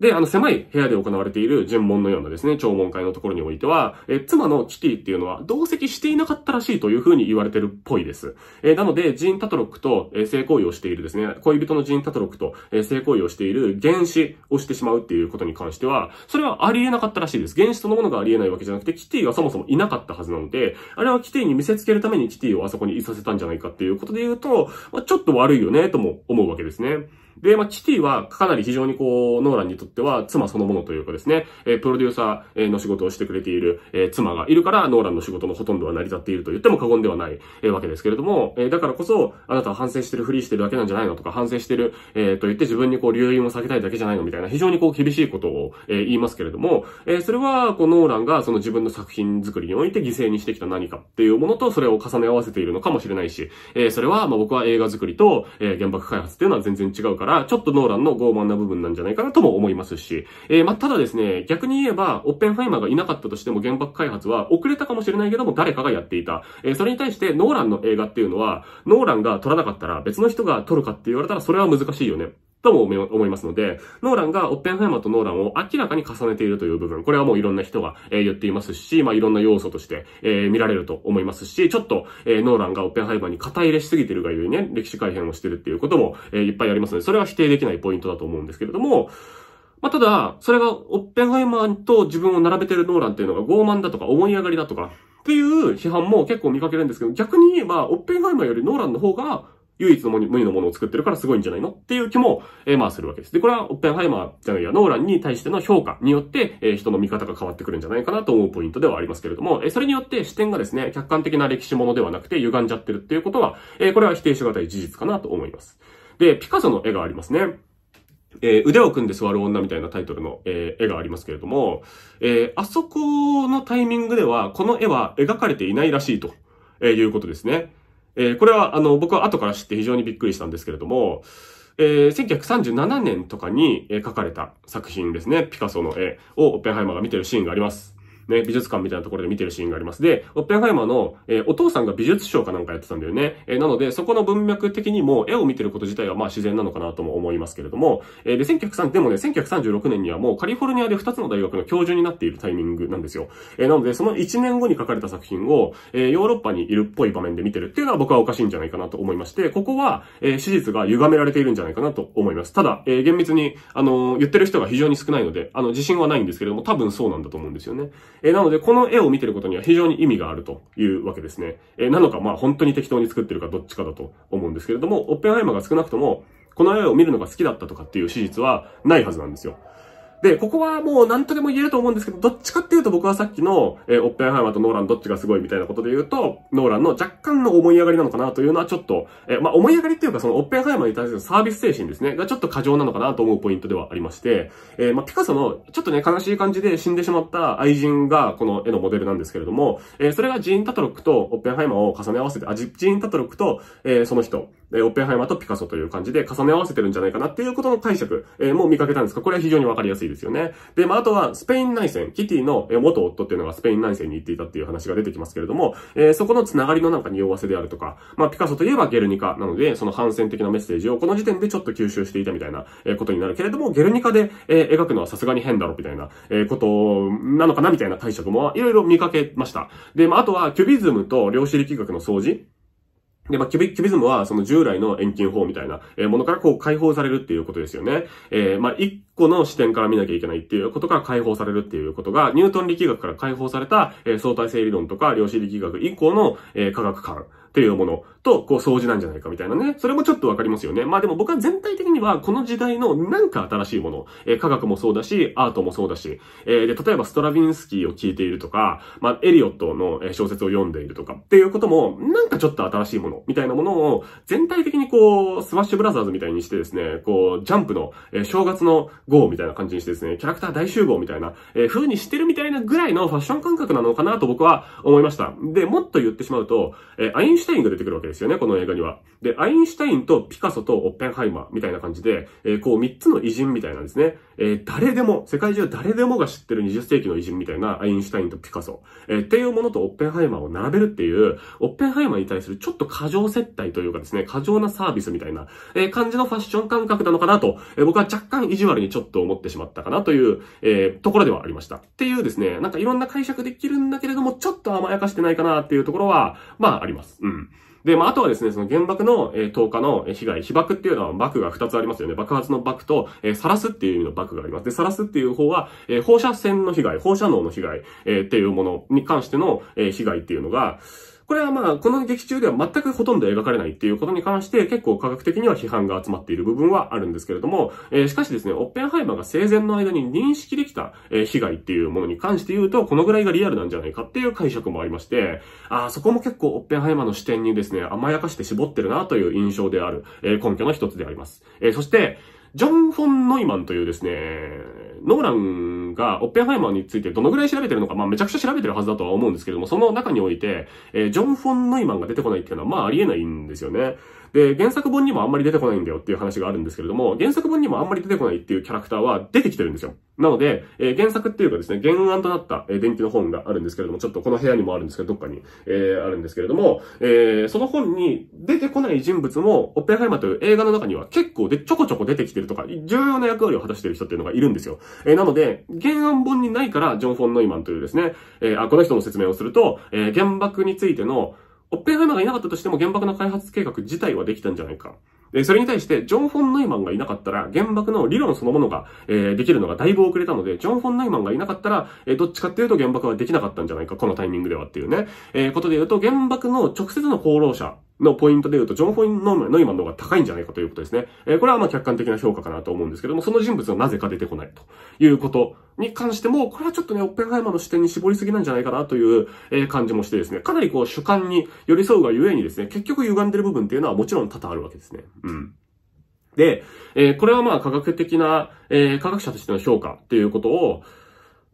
で、あの、狭い部屋で行われている尋問のようなですね、聴聞会のところにおいては、え妻のキティっていうのは同席していなかったらしいというふうに言われてるっぽいです。えなので、ジーン・タトロックと、え性行為をしているですね、恋人のジーン・タトロックと、え性行為をしている原子をしてしまうっていうことに関しては、それはありえなかったらしいです。原子そのものがありえないわけじゃなくて、キティがそもそもいなかったはずなので、あれはキティに見せつけるためにキティをあそこにいさせたんじゃないかっていうことで言うと、まあ、ちょっと悪いよね、とも思うわけですね。で、まあ、キティはかなり非常にこう、ノーランにとっては妻そのものというかですね、えプロデューサーの仕事をしてくれている、え妻がいるから、ノーランの仕事のほとんどは成り立っていると言っても過言ではない、えわけですけれども、えだからこそ、あなたは反省してるふりしてるだけなんじゃないのとか、反省してる、えと言って自分にこう、留飲を避けたいだけじゃないのみたいな、非常にこう、厳しいことを、え言いますけれども、えそれは、こう、ノーランがその自分の作品作りにおいて犠牲にしてきた何かっていうものと、それを重ね合わせているのかもしれないし、えそれは、ま僕は映画作りと、え原爆開発っていうのは全然違うから、ら、ちょっとノーランの傲慢な部分なんじゃないかなとも思いますし、えー、まただですね、逆に言えば、オッペンハイマーがいなかったとしても原爆開発は遅れたかもしれないけども、誰かがやっていた。えー、それに対して、ノーランの映画っていうのは、ノーランが撮らなかったら別の人が撮るかって言われたら、それは難しいよね。とも思いますので、ノーランがオッペンハイマーとノーランを明らかに重ねているという部分、これはもういろんな人が、え言っていますし、まあいろんな要素として、え見られると思いますし、ちょっと、えノーランがオッペンハイマーに肩入れしすぎてるがゆえにね、歴史改変をしてるっていうことも、えいっぱいありますので、それは否定できないポイントだと思うんですけれども、まあ、ただ、それがオッペンハイマーと自分を並べてるノーランっていうのが傲慢だとか思い上がりだとか、っていう批判も結構見かけるんですけど、逆に言えば、オッペンハイマーよりノーランの方が唯一の無二のものを作ってるからすごいんじゃないのっていう気も、えー、まあするわけです。で、これはオッペンハイマーじゃないや、ノーランに対しての評価によって、えー、人の見方が変わってくるんじゃないかなと思うポイントではありますけれども、えー、それによって視点がですね、客観的な歴史ものではなくて歪んじゃってるっていうことは、えー、これは否定しがたい事実かなと思います。で、ピカソの絵がありますね。えー、腕を組んで座る女みたいなタイトルの、えー、絵がありますけれども、えー、あそこのタイミングでは、この絵は描かれていないらしいと、えいうことですね。えー、これはあの僕は後から知って非常にびっくりしたんですけれども、えー、1937年とかに、えー、描かれた作品ですね。ピカソの絵をオッペンハイマーが見てるシーンがあります。ね、美術館みたいなところで見てるシーンがあります。で、オッペンハイマーの、えー、お父さんが美術賞かなんかやってたんだよね。えー、なので、そこの文脈的にも絵を見てること自体はまあ自然なのかなとも思いますけれども、えー、で、1903、でもね、1936年にはもうカリフォルニアで2つの大学の教授になっているタイミングなんですよ。えー、なので、その1年後に書かれた作品を、えー、ヨーロッパにいるっぽい場面で見てるっていうのは僕はおかしいんじゃないかなと思いまして、ここは、えー、史実が歪められているんじゃないかなと思います。ただ、えー、厳密に、あのー、言ってる人が非常に少ないので、あの、自信はないんですけれども、多分そうなんだと思うんですよね。えなので、この絵を見てることには非常に意味があるというわけですね。えなのか、まあ本当に適当に作ってるかどっちかだと思うんですけれども、オッペンハイマーが少なくとも、この絵を見るのが好きだったとかっていう史実はないはずなんですよ。で、ここはもう何とでも言えると思うんですけど、どっちかっていうと僕はさっきの、えー、オッペンハイマーとノーランどっちがすごいみたいなことで言うと、ノーランの若干の思い上がりなのかなというのはちょっと、えー、まあ、思い上がりっていうかそのオッペンハイマーに対するサービス精神ですね、がちょっと過剰なのかなと思うポイントではありまして、えー、まあ、ピカソのちょっとね、悲しい感じで死んでしまった愛人がこの絵のモデルなんですけれども、えそれがジーン・タトロックとオッペンハイマーを重ね合わせて、あ、ジーン・タトロックと、えその人、えオッペンハイマーとピカソという感じで重ね合わせてるんじゃないかなっていうことの解釈、えもう見かけたんですが、これは非常にわかりやすいですよね。で、まあ、あとは、スペイン内戦、キティの元夫っていうのがスペイン内戦に行っていたっていう話が出てきますけれども、えそこのつながりのなんか匂わせであるとか、まあ、ピカソといえばゲルニカなので、その反戦的なメッセージをこの時点でちょっと吸収していたみたいなことになるけれども、ゲルニカで、え描くのはさすがに変だろみたいな、えことなのかなみたいな解釈もいろいろ見かけました。で、まあ、あとは、キュビズムと量子力学の掃除で、まあ、キュビ、キュビズムは、その従来の遠近法みたいな、えー、ものからこう解放されるっていうことですよね。えー、まあ、一個の視点から見なきゃいけないっていうことが解放されるっていうことが、ニュートン力学から解放された、えー、相対性理論とか量子力学以降の、えー、科学観っていうものと、こう、掃除なんじゃないかみたいなね。それもちょっとわかりますよね。まあでも僕は全体的には、この時代のなんか新しいもの、えー、科学もそうだし、アートもそうだし、えー、で、例えばストラビンスキーを聴いているとか、まあ、エリオットの小説を読んでいるとかっていうことも、なんかちょっと新しいもの、みたいなものを、全体的にこう、スマッシュブラザーズみたいにしてですね、こう、ジャンプの、えー、正月の号みたいな感じにしてですね、キャラクター大集合みたいな、えー、風にしてるみたいなぐらいのファッション感覚なのかなと僕は思いました。で、もっと言ってしまうと、えー、アインシュタインが出てくるわけですよね、この映画には。で、アインシュタインとピカソとオッペンハイマーみたいな感じで、えー、こう3つの偉人みたいなんですね。えー、誰でも、世界中誰でもが知ってる20世紀の偉人みたいなアインシュタインとピカソ、えー、っていうものとオッペンハイマーを並べるっていう、オッペンハイマーに対するちょっと過剰接待というかですね、過剰なサービスみたいな、えー、感じのファッション感覚なのかなと、えー、僕は若干意地悪にちょっと思ってしまったかなという、えー、ところではありました。っていうですね、なんかいろんな解釈できるんだけれども、ちょっと甘やかしてないかなっていうところは、まああります。うん。で、まあ、あとはですね、その原爆の、えー、投下の被害、被爆っていうのは爆が2つありますよね。爆発の爆と、えー、晒すっていう意味の爆があります。で、晒すっていう方は、えー、放射線の被害、放射能の被害、えー、っていうものに関しての、えー、被害っていうのが、これはまあ、この劇中では全くほとんど描かれないっていうことに関して、結構科学的には批判が集まっている部分はあるんですけれども、えー、しかしですね、オッペンハイマーが生前の間に認識できた、え被害っていうものに関して言うと、このぐらいがリアルなんじゃないかっていう解釈もありまして、あそこも結構オッペンハイマーの視点にですね、甘やかして絞ってるなという印象である、えー、根拠の一つであります。えー、そして、ジョン・フォン・ノイマンというですね、ノーランがオッペンハイマーについてどのぐらい調べてるのか、まあめちゃくちゃ調べてるはずだとは思うんですけれども、その中において、えー、ジョン・フォン・ノイマンが出てこないっていうのは、まあありえないんですよね。で、原作本にもあんまり出てこないんだよっていう話があるんですけれども、原作本にもあんまり出てこないっていうキャラクターは出てきてるんですよ。なので、えー、原作っていうかですね、原案となった、えー、電気の本があるんですけれども、ちょっとこの部屋にもあるんですけど、どっかに、えー、あるんですけれども、えー、その本に出てこない人物も、オッペンハイマーという映画の中には結構で、ちょこちょこ出てきてるとか、重要な役割を果たしてる人っていうのがいるんですよ。えー、なので、原案本にないから、ジョン・フォン・ノイマンというですね、えー、あ、この人の説明をすると、えー、原爆についての、オッペンハイマーがいなかったとしても原爆の開発計画自体はできたんじゃないか。え、それに対して、ジョン・フォン・ナイマンがいなかったら、原爆の理論そのものが、えー、できるのがだいぶ遅れたので、ジョン・フォン・ナイマンがいなかったら、えー、どっちかっていうと原爆はできなかったんじゃないか、このタイミングではっていうね。えー、ことで言うと、原爆の直接の功労者のポイントで言うと、ジョン・フォイン・ノイマンの方が高いんじゃないかということですね。えー、これはまあ客観的な評価かなと思うんですけども、その人物がなぜか出てこないということに関しても、これはちょっとね、オッペンハイマーの視点に絞りすぎなんじゃないかなという、え感じもしてですね、かなりこう主観に寄り添うがゆえにですね、結局歪んでる部分っていうのはもちろん多々あるわけですね。うん。で、えー、これはまあ科学的な、えー、科学者としての評価っていうことを、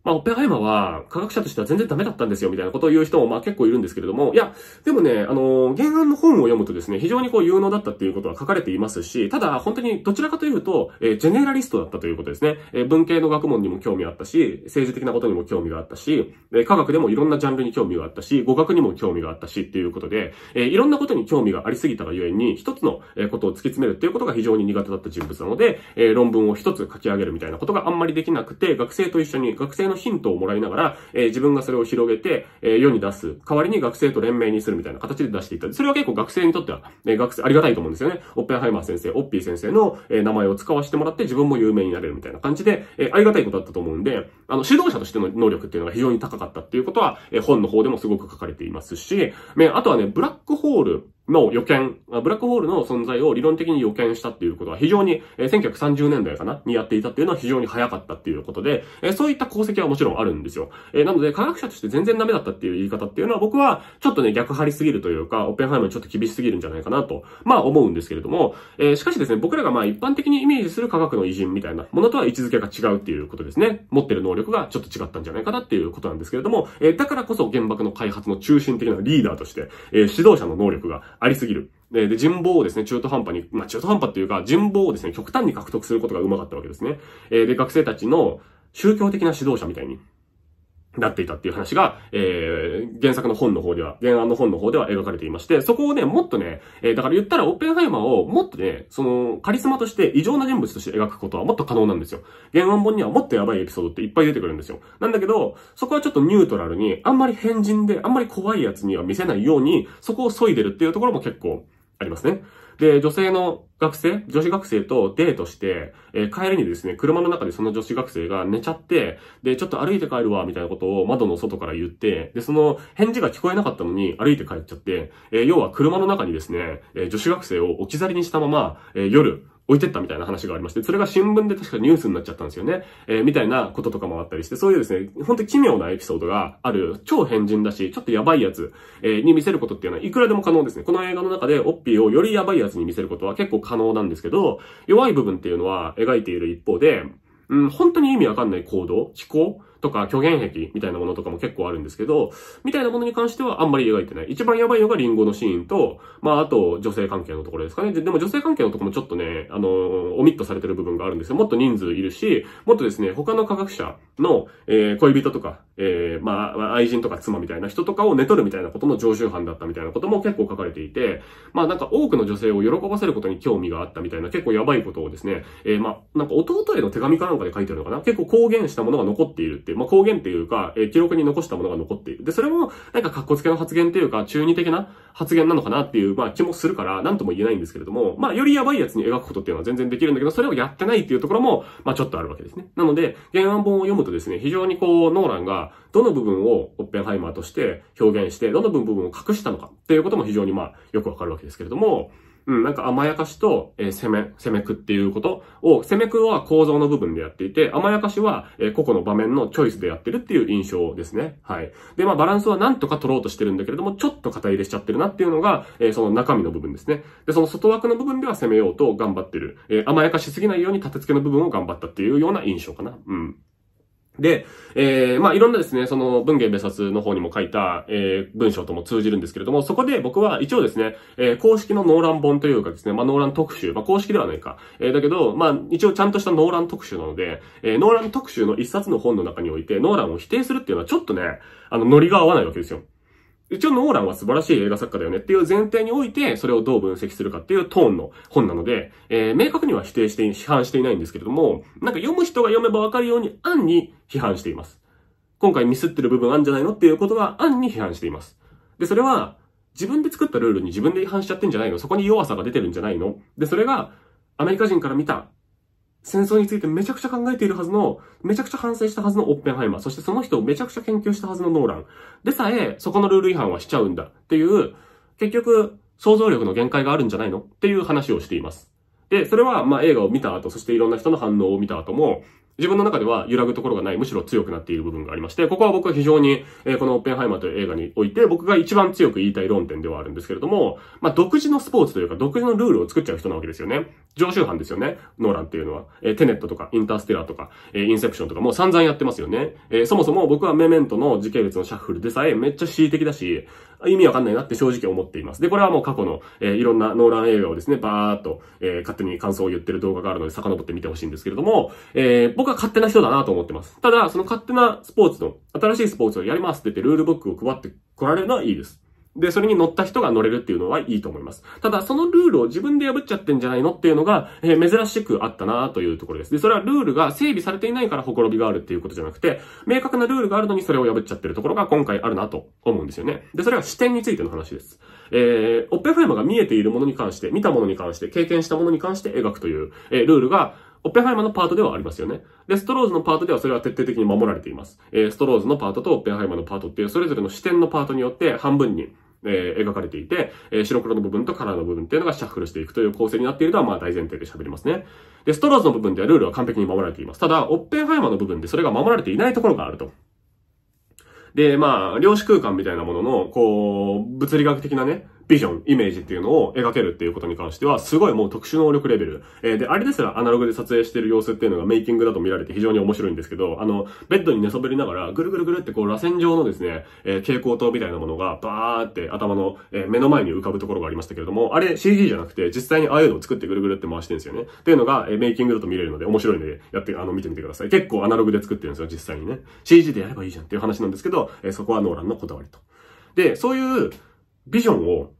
まあ、オッペンハイマーは科学者としては全然ダメだったんですよ、みたいなことを言う人も、まあ結構いるんですけれども、いや、でもね、あの、原案の本を読むとですね、非常にこう有能だったっていうことは書かれていますし、ただ、本当にどちらかというと、えー、ジェネラリストだったということですね。えー、文系の学問にも興味あったし、政治的なことにも興味があったし、えー、科学でもいろんなジャンルに興味があったし、語学にも興味があったしっていうことで、えー、いろんなことに興味がありすぎたがゆえに、一つのことを突き詰めるっていうことが非常に苦手だった人物なので、えー、論文を一つ書き上げるみたいなことがあんまりできなくて、学生と一緒に、学生のヒントをもらいながら、えー、自分がそれを広げて、えー、世に出す。代わりに学生と連名にするみたいな形で出していった。それは結構学生にとっては、えー、学生、ありがたいと思うんですよね。オッペンハイマー先生、オッピー先生の、えー、名前を使わせてもらって自分も有名になれるみたいな感じで、えー、ありがたいことだったと思うんで、あの、指導者としての能力っていうのが非常に高かったっていうことは、えー、本の方でもすごく書かれていますし、ね、あとはね、ブラックホールの予見、ブラックホールの存在を理論的に予見したっていうことは非常に、えー、1930年代かなにやっていたっていうのは非常に早かったっていうことで、えー、そういった功績はもちろんあるんですよ。えー、なので科学者として全然ダメだったっていう言い方っていうのは僕はちょっとね逆張りすぎるというか、オッペンハイムちょっと厳しすぎるんじゃないかなと、まあ思うんですけれども、えしかしですね、僕らがまあ一般的にイメージする科学の偉人みたいなものとは位置づけが違うっていうことですね。持ってる能力がちょっと違ったんじゃないかなっていうことなんですけれども、えだからこそ原爆の開発の中心的なリーダーとして、え指導者の能力がありすぎる。で、で、人望をですね、中途半端に、まあ、中途半端っていうか、人望をですね、極端に獲得することがうまかったわけですね。えー、で、学生たちの宗教的な指導者みたいに、なっていたっていう話が、えー、原作の本の方では、原案の本の方では描かれていまして、そこをね、もっとね、えー、だから言ったらオッペンハイマーをもっとね、その、カリスマとして異常な人物として描くことはもっと可能なんですよ。原案本にはもっとやばいエピソードっていっぱい出てくるんですよ。なんだけど、そこはちょっとニュートラルに、あんまり変人で、あんまり怖いやつには見せないように、そこを削いでるっていうところも結構ありますね。で、女性の学生、女子学生とデートして、えー、帰りにですね、車の中でその女子学生が寝ちゃって、で、ちょっと歩いて帰るわ、みたいなことを窓の外から言って、で、その返事が聞こえなかったのに歩いて帰っちゃって、えー、要は車の中にですね、えー、女子学生を置き去りにしたまま、え夜、置いてったみたいな話がありまして、それが新聞で確かニュースになっちゃったんですよね。えー、みたいなこととかもあったりして、そういうですね、本当に奇妙なエピソードがある、超変人だし、ちょっとやばいやつ、えー、に見せることっていうのは、いくらでも可能ですね。この映画の中で、オッピーをよりやばいやつに見せることは結構可能なんですけど、弱い部分っていうのは描いている一方で、うん、本当に意味わかんない行動、思考とか虚言癖みたいなものとかも結構あるんですけど、みたいなものに関してはあんまり描いてない。一番やばいのがリンゴのシーンと、まああと女性関係のところですかね。でも女性関係のところもちょっとね、あのー、オミットされてる部分があるんですよ。もっと人数いるし、もっとですね、他の科学者の、えー、恋人とか、えー、まあ愛人とか妻みたいな人とかを寝取るみたいなことの常習犯だったみたいなことも結構書かれていて、まあなんか多くの女性を喜ばせることに興味があったみたいな結構やばいことをですね、えー、まあなんか弟への手紙かなんかで書いてるのかな結構公言したものが残っているっていうまあ、公言っていうか、えー、記録に残したものが残っている。で、それも、なんか格好つけの発言っていうか、中二的な発言なのかなっていう、まあ、気もするから、なんとも言えないんですけれども、まあ、よりやばいやつに描くことっていうのは全然できるんだけど、それをやってないっていうところも、まあ、ちょっとあるわけですね。なので、原案本を読むとですね、非常にこう、ノーランが、どの部分をオッペンハイマーとして表現して、どの部分を隠したのかっていうことも非常にまあ、よくわかるわけですけれども、うん、なんか甘やかしと、えー、攻め、攻めくっていうことを、攻めくは構造の部分でやっていて、甘やかしは、えー、個々の場面のチョイスでやってるっていう印象ですね。はい。で、まあ、バランスはなんとか取ろうとしてるんだけれども、ちょっと肩入れしちゃってるなっていうのが、えー、その中身の部分ですね。で、その外枠の部分では攻めようと頑張ってる。えー、甘やかしすぎないように立て付けの部分を頑張ったっていうような印象かな。うん。で、えー、まあ、いろんなですね、その文芸別冊の方にも書いた、えー、文章とも通じるんですけれども、そこで僕は一応ですね、えー、公式のノーラン本というかですね、まあ、ノーラン特集、まあ、公式ではないか。えー、だけど、まあ、一応ちゃんとしたノーラン特集なので、えー、ノーラン特集の一冊の本の中において、ノーランを否定するっていうのはちょっとね、あの、ノリが合わないわけですよ。一応ノーランは素晴らしい映画作家だよねっていう前提において、それをどう分析するかっていうトーンの本なので、えー、明確には否定して、批判していないんですけれども、なんか読む人が読めばわかるように暗に批判しています。今回ミスってる部分あんじゃないのっていうことは暗に批判しています。で、それは、自分で作ったルールに自分で違反しちゃってんじゃないのそこに弱さが出てるんじゃないので、それが、アメリカ人から見た戦争についてめちゃくちゃ考えているはずの、めちゃくちゃ反省したはずのオッペンハイマー、そしてその人をめちゃくちゃ研究したはずのノーラン。でさえ、そこのルール違反はしちゃうんだっていう、結局、想像力の限界があるんじゃないのっていう話をしています。で、それは、ま映画を見た後、そしていろんな人の反応を見た後も、自分の中では揺らぐところがない、むしろ強くなっている部分がありまして、ここは僕は非常に、えー、このオッペンハイマーという映画において、僕が一番強く言いたい論点ではあるんですけれども、まあ、独自のスポーツというか、独自のルールを作っちゃう人なわけですよね。常習犯ですよね。ノーランっていうのは。えー、テネットとか、インターステラーとか、えー、インセプションとか、もう散々やってますよね。えそもそも僕はメメントの時系列のシャッフルでさえめっちゃ恣意的だし、意味わかんないなって正直思っています。で、これはもう過去の、えー、いろんなノーラン映画をですね、バーっと、えー、勝手に感想を言ってる動画があるので遡ってみてほしいんですけれども、えー、僕は勝手な人だなと思ってます。ただ、その勝手なスポーツの、新しいスポーツをやりますって言ってルールブックを配って来られるのはいいです。で、それに乗った人が乗れるっていうのはいいと思います。ただ、そのルールを自分で破っちゃってんじゃないのっていうのが、えー、珍しくあったなというところです。で、それはルールが整備されていないからほころびがあるっていうことじゃなくて、明確なルールがあるのにそれを破っちゃってるところが今回あるなと思うんですよね。で、それは視点についての話です。えー、オッペフハイマが見えているものに関して、見たものに関して、経験したものに関して描くという、えー、ルールが、オッペンハイマーのパートではありますよね。で、ストローズのパートではそれは徹底的に守られています。えー、ストローズのパートとオッペンハイマーのパートっていうそれぞれの視点のパートによって半分にえー、描かれていて、えー、白黒の部分とカラーの部分っていうのがシャッフルしていくという構成になっているのは、まあ大前提で喋りますね。で、ストローズの部分ではルールは完璧に守られています。ただ、オッペンハイマーの部分でそれが守られていないところがあると。で、まあ、量子空間みたいなものの、こう、物理学的なね、ビジョン、イメージっていうのを描けるっていうことに関しては、すごいもう特殊能力レベル。えー、で、あれですらアナログで撮影してる様子っていうのがメイキングだと見られて非常に面白いんですけど、あの、ベッドに寝そべりながら、ぐるぐるぐるってこう、螺旋状のですね、えー、蛍光灯みたいなものが、バーって頭の、えー、目の前に浮かぶところがありましたけれども、あれ CG じゃなくて、実際にああいうのを作ってぐるぐるって回してるんですよね。っていうのが、えー、メイキングだと見れるので、面白いんで、やって、あの、見てみてください。結構アナログで作ってるんですよ、実際にね。CG でやればいいじゃんっていう話なんですけど、えー、そこはノーランのこだわりと。で、そういうビジョンを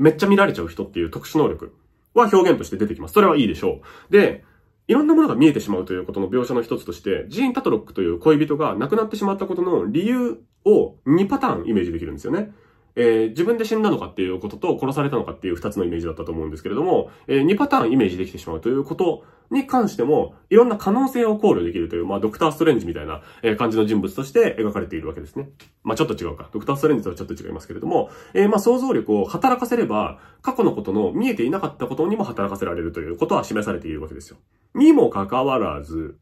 めっちゃ見られちゃう人っていう特殊能力は表現として出てきます。それはいいでしょう。で、いろんなものが見えてしまうということの描写の一つとして、ジーン・タトロックという恋人が亡くなってしまったことの理由を2パターンイメージできるんですよね。えー、自分で死んだのかっていうことと殺されたのかっていう二つのイメージだったと思うんですけれども、えー、2パターンイメージできてしまうということに関しても、いろんな可能性を考慮できるという、まあ、ドクター・ストレンジみたいな、え感じの人物として描かれているわけですね。まあ、ちょっと違うか。ドクター・ストレンジとはちょっと違いますけれども、えー、まあ、想像力を働かせれば、過去のことの見えていなかったことにも働かせられるということは示されているわけですよ。にもかかわらず、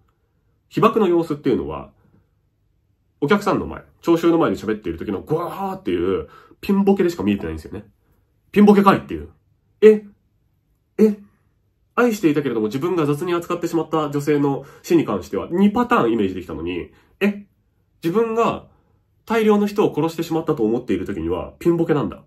被爆の様子っていうのは、お客さんの前、聴衆の前で喋っている時のゴワーっていう、ピンボケでしか見えてないんですよね。ピンボケかいっていう。ええ愛していたけれども自分が雑に扱ってしまった女性の死に関しては2パターンイメージできたのに、え自分が大量の人を殺してしまったと思っている時にはピンボケなんだ。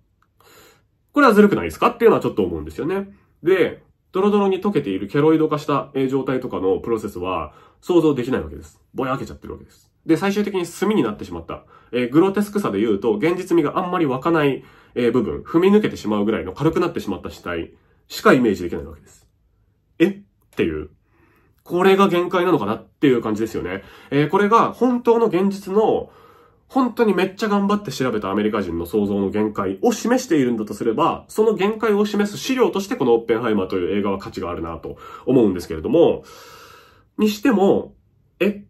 これはずるくないですかっていうのはちょっと思うんですよね。で、ドロドロに溶けているケロイド化した状態とかのプロセスは想像できないわけです。ぼやけちゃってるわけです。で、最終的に墨になってしまった。えー、グロテスクさで言うと、現実味があんまり湧かない、えー、部分、踏み抜けてしまうぐらいの軽くなってしまった死体しかイメージできないわけです。えっていう。これが限界なのかなっていう感じですよね。えー、これが本当の現実の、本当にめっちゃ頑張って調べたアメリカ人の想像の限界を示しているんだとすれば、その限界を示す資料としてこのオッペンハイマーという映画は価値があるなと思うんですけれども、にしても、え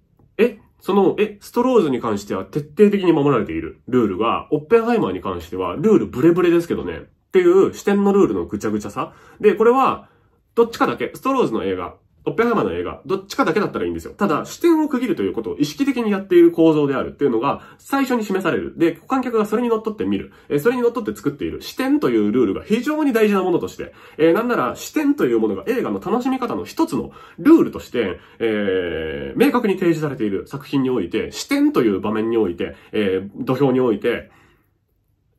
その、え、ストローズに関しては徹底的に守られているルールが、オッペンハイマーに関してはルールブレブレですけどね、っていう視点のルールのぐちゃぐちゃさ。で、これは、どっちかだけ、ストローズの映画オッペンハマーの映画、どっちかだけだったらいいんですよ。ただ、視点を区切るということを意識的にやっている構造であるっていうのが、最初に示される。で、観客がそれに乗っ取って見る。えそれに乗っ取って作っている視点というルールが非常に大事なものとして、えなんなら視点というものが映画の楽しみ方の一つのルールとして、えー、明確に提示されている作品において、視点という場面において、えー、土俵において、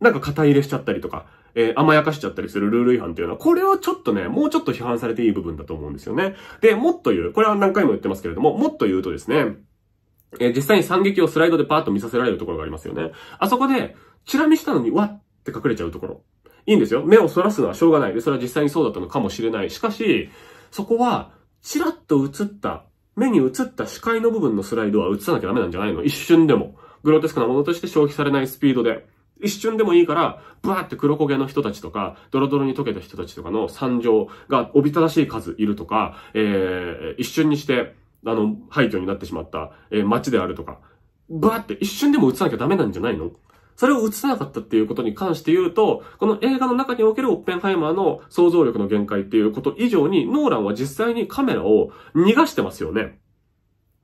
なんか肩入れしちゃったりとか、えー、甘やかしちゃったりするルール違反っていうのは、これはちょっとね、もうちょっと批判されていい部分だと思うんですよね。で、もっと言う、これは何回も言ってますけれども、もっと言うとですね、えー、実際に惨劇をスライドでパーッと見させられるところがありますよね。あそこで、チラ見したのに、わって隠れちゃうところ。いいんですよ。目をそらすのはしょうがない。で、それは実際にそうだったのかもしれない。しかし、そこは、チラッと映った、目に映った視界の部分のスライドは映さなきゃダメなんじゃないの一瞬でも。グロテスクなものとして消費されないスピードで。一瞬でもいいから、バーって黒焦げの人たちとか、ドロドロに溶けた人たちとかの惨状がおびただしい数いるとか、えー、一瞬にして、あの、廃墟になってしまった、えー、街であるとか、バーって一瞬でも映さなきゃダメなんじゃないのそれを映さなかったっていうことに関して言うと、この映画の中におけるオッペンハイマーの想像力の限界っていうこと以上に、ノーランは実際にカメラを逃がしてますよね。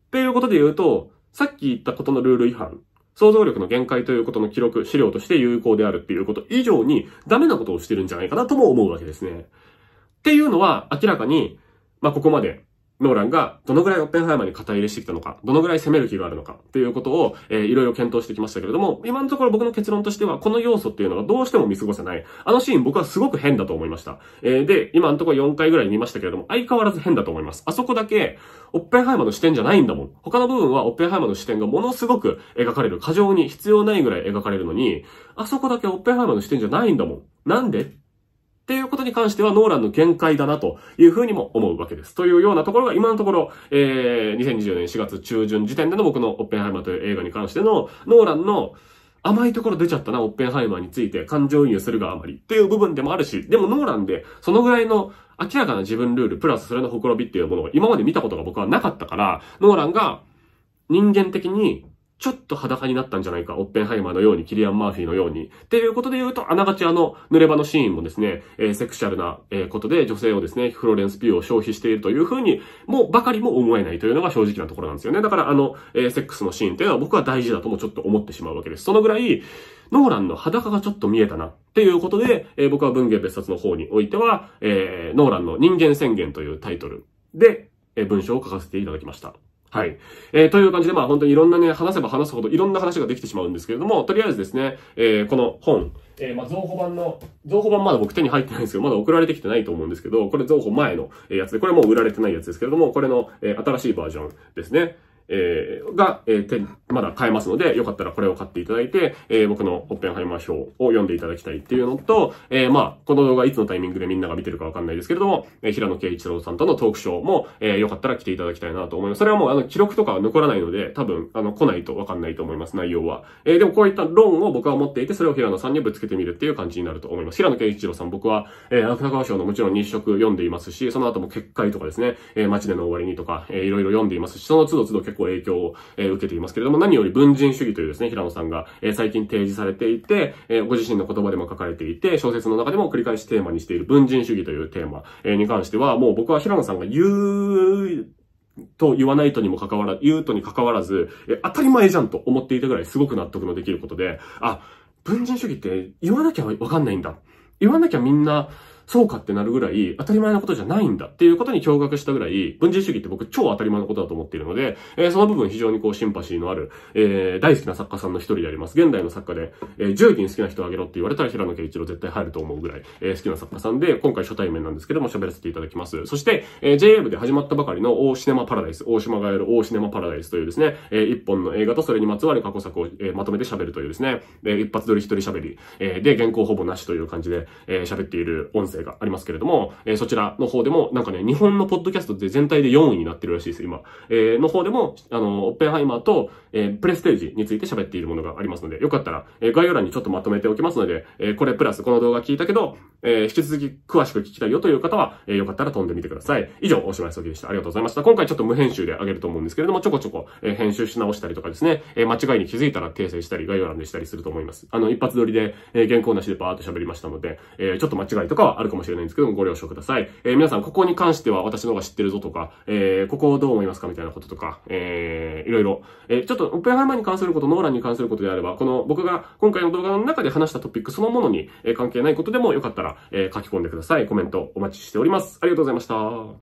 っていうことで言うと、さっき言ったことのルール違反想像力の限界ということの記録、資料として有効であるっていうこと以上にダメなことをしてるんじゃないかなとも思うわけですね。っていうのは明らかに、まあ、ここまでノーランがどのぐらいオッペンハイマーに肩入れしてきたのか、どのぐらい攻める気があるのかっていうことを、えー、いろいろ検討してきましたけれども、今のところ僕の結論としては、この要素っていうのがどうしても見過ごせない。あのシーン僕はすごく変だと思いました。えー、で、今のところ4回ぐらい見ましたけれども、相変わらず変だと思います。あそこだけ、オッペンハイマーの視点じゃないんだもん。他の部分はオッペンハイマーの視点がものすごく描かれる。過剰に必要ないぐらい描かれるのに、あそこだけオッペンハイマーの視点じゃないんだもん。なんでっていうことに関してはノーランの限界だなというふうにも思うわけです。というようなところが今のところ、えー、2020年4月中旬時点での僕のオッペンハイマーという映画に関してのノーランの甘いところ出ちゃったな、オッペンハイマーについて感情移入するがあまりっていう部分でもあるし、でもノーランでそのぐらいの明らかな自分ルール、プラスそれのほころびっていうものを今まで見たことが僕はなかったから、ノーランが人間的にちょっと裸になったんじゃないか。オッペンハイマーのように、キリアン・マーフィーのように。っていうことで言うと、あながちあの、濡れ場のシーンもですね、えー、セクシャルな、えー、ことで女性をですね、フローレンス・ピューを消費しているというふうに、もうばかりも思えないというのが正直なところなんですよね。だからあの、えー、セックスのシーンっていうのは僕は大事だともちょっと思ってしまうわけです。そのぐらい、ノーランの裸がちょっと見えたなっていうことで、えー、僕は文芸別冊の方においては、えー、ノーランの人間宣言というタイトルで、えー、文章を書かせていただきました。はい。えー、という感じで、まあ本当にいろんなね、話せば話すほどいろんな話ができてしまうんですけれども、とりあえずですね、えー、この本、えー、まあ、造語版の、造語版まだ僕手に入ってないんですけど、まだ送られてきてないと思うんですけど、これ造語前のやつで、これもう売られてないやつですけれども、これの、えー、新しいバージョンですね。えー、が、えー、まだ買えますので、よかったらこれを買っていただいて、えー、僕のオッペンハイマー表を読んでいただきたいっていうのと、えー、まあ、この動画いつのタイミングでみんなが見てるかわかんないですけれども、えー、平野慶一郎さんとのトークショーも、えー、よかったら来ていただきたいなと思います。それはもう、あの、記録とかは残らないので、多分、あの、来ないとわかんないと思います、内容は。えー、でもこういった論を僕は持っていて、それを平野さんにぶつけてみるっていう感じになると思います。平野慶一郎さん、僕は、えー、芥川賞のもちろん日食読んでいますし、その後も結界とかですね、えー、街での終わりにとか、えー、いろいろ読んでいますし、その都度都度結構影響を、えー、受けていますけれども、何より文人主義というですね、平野さんが、えー、最近提示されていて、えー、ご自身の言葉でも書かれていて、小説の中でも繰り返しテーマにしている文人主義というテーマ、えー、に関しては、もう僕は平野さんが言う、と言わないとにもかかわらず、言うとにかかわらず、え、当たり前じゃんと思っていたぐらいすごく納得のできることで、あ、文人主義って言わなきゃわかんないんだ。言わなきゃみんな、そうかってなるぐらい当たり前のことじゃないんだっていうことに驚愕したぐらい、文人主義って僕超当たり前のことだと思っているので、えー、その部分非常にこうシンパシーのある、えー、大好きな作家さんの一人であります。現代の作家で、えー、10人好きな人をあげろって言われたら平野慶一郎絶対入ると思うぐらい、えー、好きな作家さんで、今回初対面なんですけども喋らせていただきます。そして、えー、j m で始まったばかりの大シネマパラダイス、大島がやる大シネマパラダイスというですね、えー、一本の映画とそれにまつわる過去作を、えー、まとめて喋るというですね、えー、一発撮り一人喋り、えー、で、原稿ほぼなしという感じで、えー、喋っている音声生がありますけれども、えー、そちらの方でも、なんかね、日本のポッドキャストで全体で4位になってるらしいです、今。えー、の方でも、あの、オッペンハイマーと、えー、プレステージについて喋っているものがありますので、よかったら、えー、概要欄にちょっとまとめておきますので、えー、これプラスこの動画聞いたけど、えー、引き続き詳しく聞きたいよという方は、えー、よかったら飛んでみてください。以上、大島康之でした。ありがとうございました。今回ちょっと無編集であげると思うんですけれども、ちょこちょこ、えー、編集し直したりとかですね、えー、間違いに気づいたら訂正したり、概要欄でしたりすると思います。あの、一発撮りで、えー、原稿なしでバーっと喋りましたので、えー、ちょっと間違いとかはあるるかもしれないんですけども、ご了承ください。えー、皆さん、ここに関しては私の方が知ってるぞとか、えー、ここをどう思いますかみたいなこととか、えー、いろいろ。えー、ちょっと、オッペンハイマーに関すること、ノーランに関することであれば、この僕が今回の動画の中で話したトピックそのものに、え関係ないことでもよかったら、え書き込んでください。コメントお待ちしております。ありがとうございました。